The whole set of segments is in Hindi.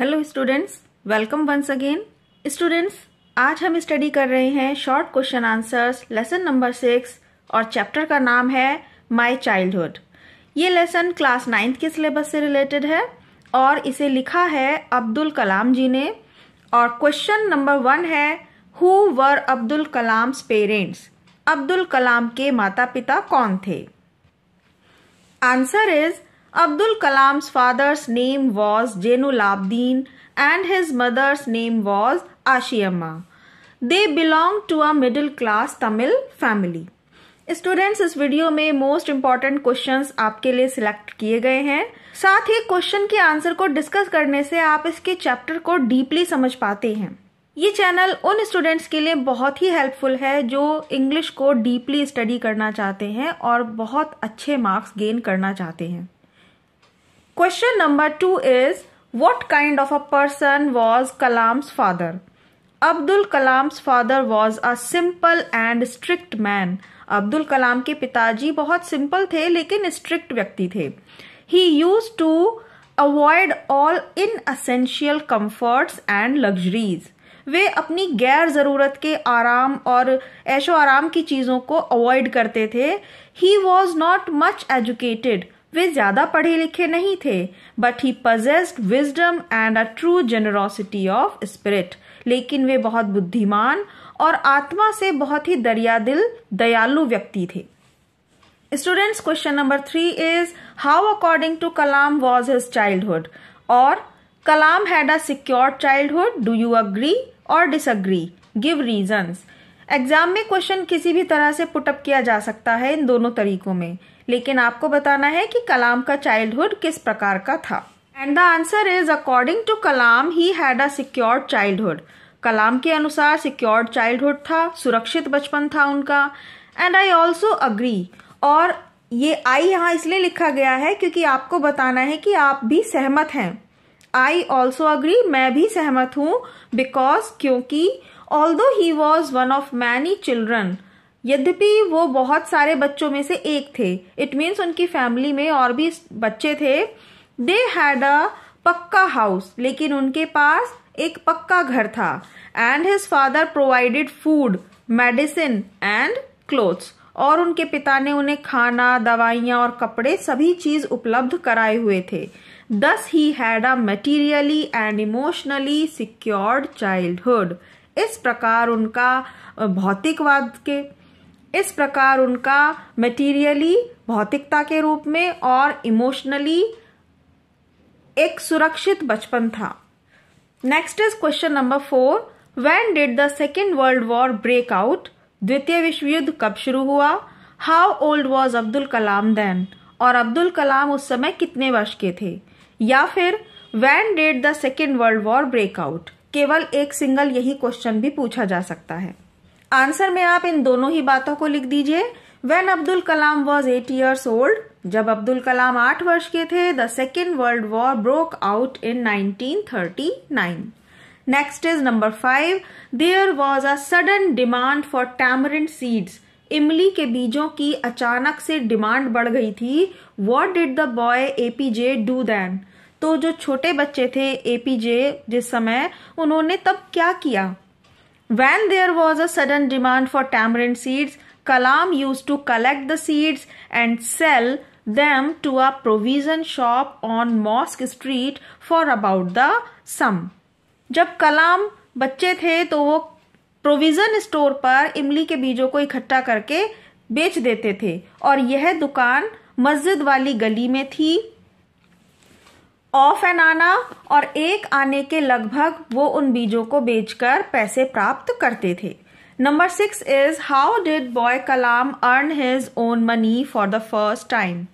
Hello students welcome once again students आज हम स्टडी कर रहे हैं short question answers lesson number six और चैप्टर का नाम है माय चाइल्डहुड ये लेसन क्लास नाइन्थ के सिलेबस से रिलेटेड है और इसे लिखा है अब्दुल कलाम जी ने और क्वेश्चन नंबर वन है who were Abdul Kalam's parents Abdul Kalam के माता पिता कौन थे answer is Abdul Kalam's father's name was Jainulabdeen and and his mother's name was they They belonged to a middle class Tamil family. Students इस वीडियो में मोस्ट इम्पॉर्टेंट क्वेश्चंस आपके लिए सिलेक्ट किए गए हैं साथ ही क्वेश्चन के आंसर को डिस्कस करने से आप इसके चैप्टर को डीपली समझ पाते हैं ये चैनल उन स्टूडेंट्स के लिए बहुत ही हेल्पफुल है जो इंग्लिश को डीपली स्टडी करना चाहते हैं और बहुत अच्छे मार्क्स गेन करना चाहते हैं question number two is what kind of a person was Kalam's father Abdul Kalam's father was a simple and strict man Abdul Kalam के पिताजी बहुत सिंपल थे लेकिन स्ट्रिक्ट व्यक्ति थे he used to avoid all in essential comforts and luxuries वे अपनी गैर ज़रूरत के आराम और ऐशो आराम की चीज़ों को अवॉइड करते थे he was not much educated वे ज्यादा पढ़े लिखे नहीं थे but he possessed wisdom and a true generosity of spirit लेकिन वे बहुत बुद्धिमान और आत्मा से बहुत ही दरिया दिल दयालु व्यक्ति थे students question number three is how according to Kalam was his childhood और Kalam had a secure childhood do you agree और डिसअग्री गिव रीजन एग्जाम में क्वेश्चन किसी भी तरह से पुटअप किया जा सकता है इन दोनों तरीकों में लेकिन आपको बताना है कि कलाम का चाइल्डहुड किस प्रकार का था and the answer is according to Kalam he had a secured childhood Kalam के अनुसार सिक्योर्ड चाइल्डहुड था सुरक्षित बचपन था उनका एंड आई ऑल्सो अग्री और ये आई यहाँ इसलिए लिखा गया है क्योंकि आपको बताना है कि आप भी सहमत हैं आई ऑल्सो अग्री मैं भी सहमत हूँ बिकॉज क्योंकि although he was one of many children यद्यपि वो बहुत सारे बच्चों में से एक थे इट मीन्स उनकी फैमिली में और भी बच्चे थे दे हैड अ पक्का हाउस लेकिन उनके पास एक पक्का घर था and his father provided food medicine and clothes और उनके पिता ने उन्हें खाना दवाइयाँ और कपड़े सभी चीज उपलब्ध कराए हुए थे thus he had a materially and emotionally secured childhood इस प्रकार उनका भौतिकवाद के इस प्रकार उनका मटीरियली भौतिकता के रूप में और इमोशनली एक सुरक्षित बचपन था next is question number four when did the second world war break out द्वितीय विश्व युद्ध कब शुरू हुआ how old was Abdul Kalam then और अब्दुल कलाम उस समय कितने वर्ष के थे या फिर when did the second world war break out केवल एक सिंगल यही क्वेश्चन भी पूछा जा सकता है आंसर में आप इन दोनों ही बातों को लिख दीजिए when Abdul Kalam was eight years old जब अब्दुल कलाम आठ वर्ष के थे the second world war broke out in 1939 next is number five there was a sudden demand for tamarind seeds इमली के बीजों की अचानक से डिमांड बढ़ गई थी what did the boy APJ do then तो जो छोटे बच्चे थे एपीजे जिस समय उन्होंने तब क्या किया when there was a sudden demand for tamarind seeds Kalam used to collect the seeds and sell them to a provision shop on mosque street for about the sum जब कलाम बच्चे थे तो वो प्रोविज़न स्टोर पर इमली के बीजों को इकट्ठा करके बेच देते थे और यह दुकान मस्जिद वाली गली में थी ऑफ एन आना और एक आने के लगभग वो उन बीजों को बेचकर पैसे प्राप्त करते थे number six is how did boy Kalam earn his own money for the first time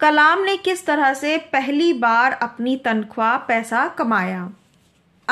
Kalam ने किस तरह से पहली बार अपनी तनख्वाह पैसा कमाया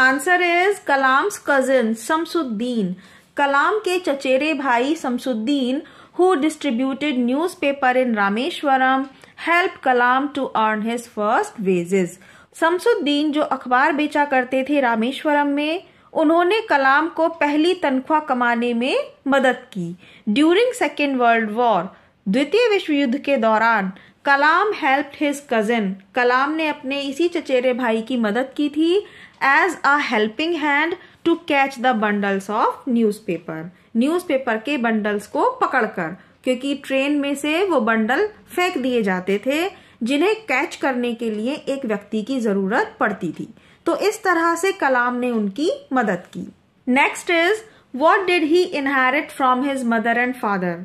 answer is Kalam's cousin Shamsuddin Kalam के चचेरे भाई Shamsuddin who distributed newspaper in Rameshwaram, helped Kalam to earn his first wages. Samsuddin जो अखबार बेचा करते थे रामेश्वरम में उन्होंने कलाम को पहली तनख्वाह कमाने में मदद की ड्यूरिंग सेकेंड वर्ल्ड वॉर द्वितीय विश्व युद्ध के दौरान Kalam help his cousin Kalam ने अपने इसी चचेरे भाई की मदद की थी as a helping hand to catch the bundles of newspaper newspaper के बंडल्स को पकड़कर क्योंकि ट्रेन में से वो बंडल फेंक दिए जाते थे जिन्हें कैच करने के लिए एक व्यक्ति की जरूरत पड़ती थी तो इस तरह से कलाम ने उनकी मदद की next is what did he inherit from his mother and father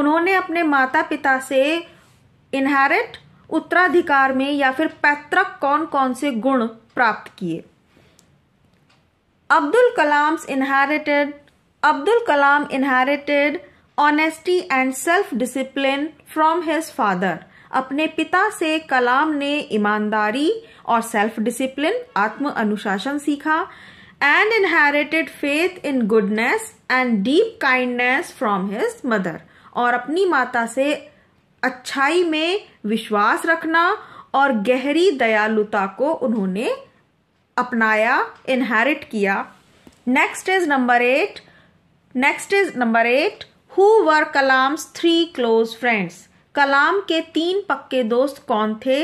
उन्होंने अपने माता पिता से इनहेरिट उत्तराधिकार में या फिर पैतृक कौन कौन से गुण प्राप्त किए Abdul Kalam's inherited Abdul Kalam inherited honesty and self discipline from his फादर अपने पिता से कलाम ने ईमानदारी और सेल्फ डिसिप्लिन आत्म अनुशासन सीखा and inherited faith in goodness and deep kindness from his mother और अपनी माता से अच्छाई में विश्वास रखना और गहरी दयालुता को उन्होंने अपनाया इनहेरिट किया next is number eight next is number eight who were Kalam's three close friends Kalam के तीन पक्के दोस्त कौन थे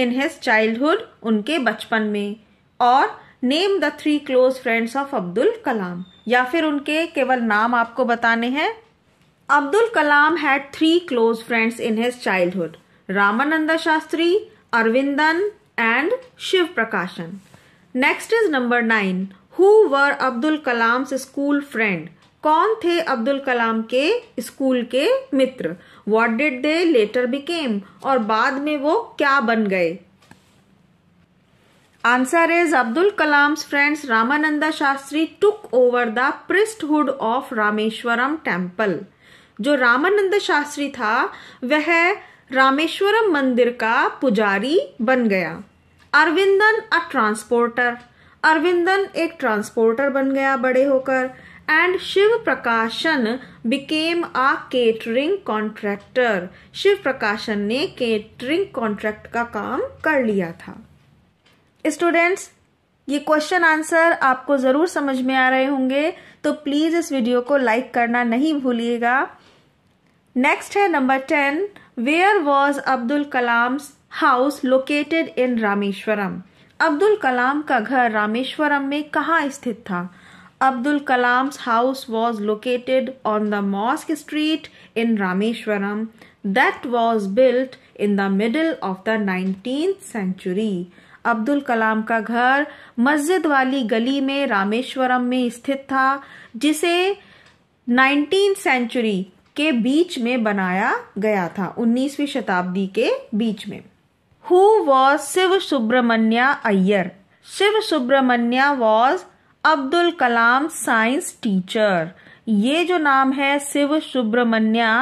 इन हिज चाइल्डहुड उनके बचपन में और name the three close friends of Abdul Kalam या फिर उनके केवल नाम आपको बताने हैं Abdul Kalam had three close friends in his childhood Ramananda Sastry Aravindan and Sivaprakasan next is number nine who were Abdul Kalam's school friend कौन थे अब्दुल कलाम के स्कूल के मित्र what did they later became और बाद में वो क्या बन गए answer is Abdul Kalam's friends Ramananda Sastry took over the priesthood of Rameswaram temple जो रामानंद शास्त्री था वह रामेश्वरम मंदिर का पुजारी बन गया अरविंदन अ ट्रांसपोर्टर अरविंदन एक ट्रांसपोर्टर बन गया बड़े होकर and Sivaprakasan became a catering contractor Sivaprakasan ने केटरिंग कॉन्ट्रैक्ट का काम कर लिया था स्टूडेंट्स ये क्वेश्चन आंसर आपको ज़रूर समझ में आ रहे होंगे तो प्लीज़ इस वीडियो को लाइक करना नहीं भूलिएगा नेक्स्ट है number ten where was Abdul Kalam's house located in Rameswaram Abdul Kalam का घर रामेश्वरम में कहा स्थित था Abdul Kalam's house was located on the Mosque Street in Rameshwaram that was built in the middle of the 19th century. Abdul Kalam का घर मस्जिद वाली गली में रामेश्वरम में स्थित था जिसे 19 सेंचुरी के बीच में बनाया गया था 19वीं शताब्दी के बीच में who was Siva Subramania Iyer Siva Subramania was Abdul Kalam science teacher ये जो नाम है शिव सुब्रमण्या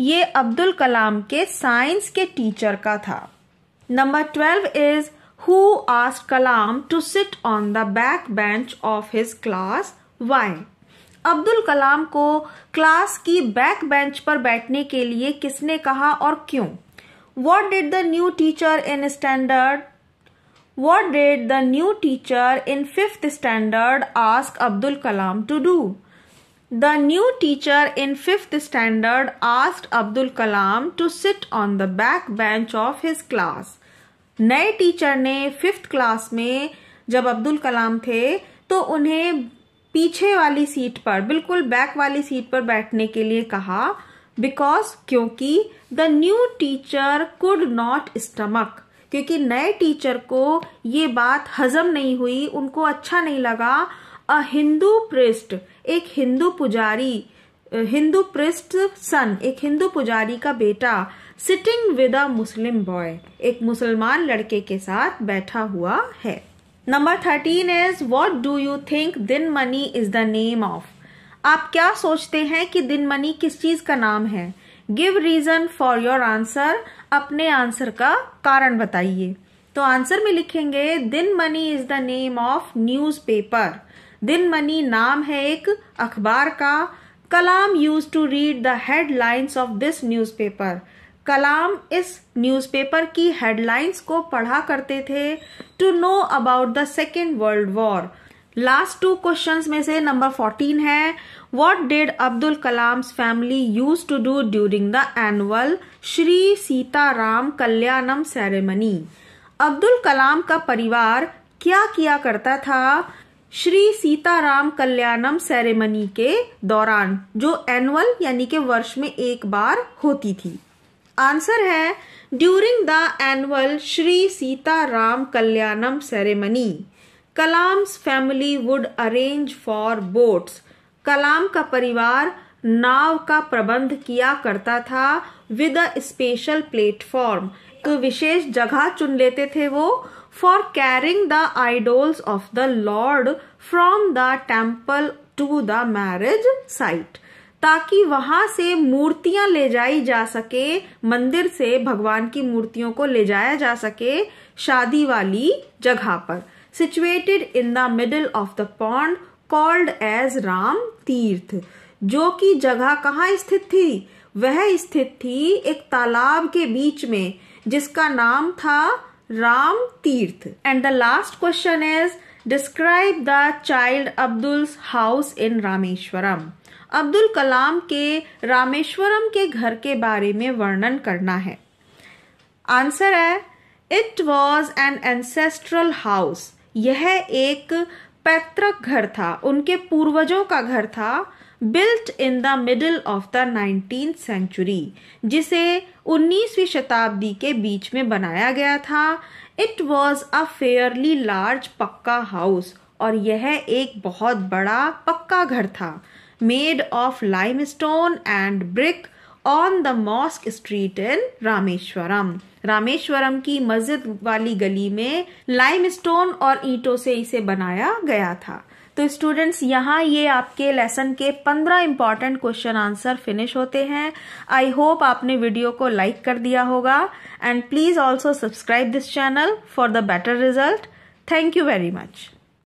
ये अब्दुल कलाम के साइंस के टीचर का था number twelve is who asked Kalam to sit on the back bench of his class why Abdul Kalam को क्लास की बैक बेंच पर बैठने के लिए किसने कहा और क्यों what did the new teacher in standard What did the new teacher in 5th standard ask Abdul Kalam to do? The new teacher in 5th standard asked Abdul Kalam to sit on the back bench of his class. नए टीचर ने फिफ्थ क्लास में जब अब्दुल कलाम थे तो उन्हें पीछे वाली सीट पर बिल्कुल बैक वाली सीट पर बैठने के लिए कहा बिकॉज क्योंकि the new teacher could not stomach क्योंकि नए टीचर को ये बात हजम नहीं हुई उनको अच्छा नहीं लगा अ हिंदू प्रिस्ट एक हिंदू पुजारी हिंदू प्रिस्ट सन एक हिंदू पुजारी का बेटा sitting with a Muslim boy एक मुसलमान लड़के के साथ बैठा हुआ है number thirteen is what do you think Dinamani is the name of आप क्या सोचते हैं कि दिन मनी किस चीज का नाम है give reason for your answer अपने आंसर का कारण बताइए तो आंसर में लिखेंगे Dinamani is the name of newspaper Dinamani नाम है एक अखबार का Kalam used to read the headlines of this newspaper Kalam इस न्यूज पेपर की हेडलाइंस को पढ़ा करते थे to know about the second world war last two question में से नंबर फोर्टीन है what did Abdul Kalam's family used to do during the annual Shri Sitarama Kalyanam ceremony Abdul Kalam का परिवार क्या किया करता था श्री सीताराम कल्याणम सेरेमनी के दौरान जो एनुअल यानी के वर्ष में एक बार होती थी आंसर है during the annual Shri Sitarama Kalyanam ceremony Kalam's family would arrange for boats Kalam का परिवार नाव का प्रबंध किया करता था विद अ स्पेशल प्लेटफॉर्म एक विशेष जगह चुन लेते थे वो for carrying the idols of the lord from the temple to the marriage site ताकि वहां से मूर्तियां ले जाई जा सके मंदिर से भगवान की मूर्तियों को ले जाया जा सके शादी वाली जगह पर situated in the middle of the pond called as Ram Tirth जो कि जगह कहाँ स्थित थी वह स्थित थी एक तालाब के बीच में जिसका नाम था Ram Tirth and the last question is describe the child Abdul house in Rameswaram Abdul Kalam के रामेश्वरम के घर के बारे में वर्णन करना है आंसर है it was an ancestral house यह एक पैतृक घर था उनके पूर्वजों का घर था built in the middle of the nineteen century जिसे 19वीं शताब्दी के बीच में बनाया गया था it was a fairly large pucca house और यह एक बहुत बड़ा पक्का घर था made of limestone and brick on the mosque street in Rameswaram Rameswaram की मस्जिद वाली गली में लाइम स्टोन और ईंटों से इसे बनाया गया था तो स्टूडेंट्स यहाँ ये आपके लेसन के पंद्रह इंपॉर्टेंट क्वेश्चन आंसर फिनिश होते हैं आई होप आपने वीडियो को लाइक कर दिया होगा and please also subscribe this channel for the better result thank you very much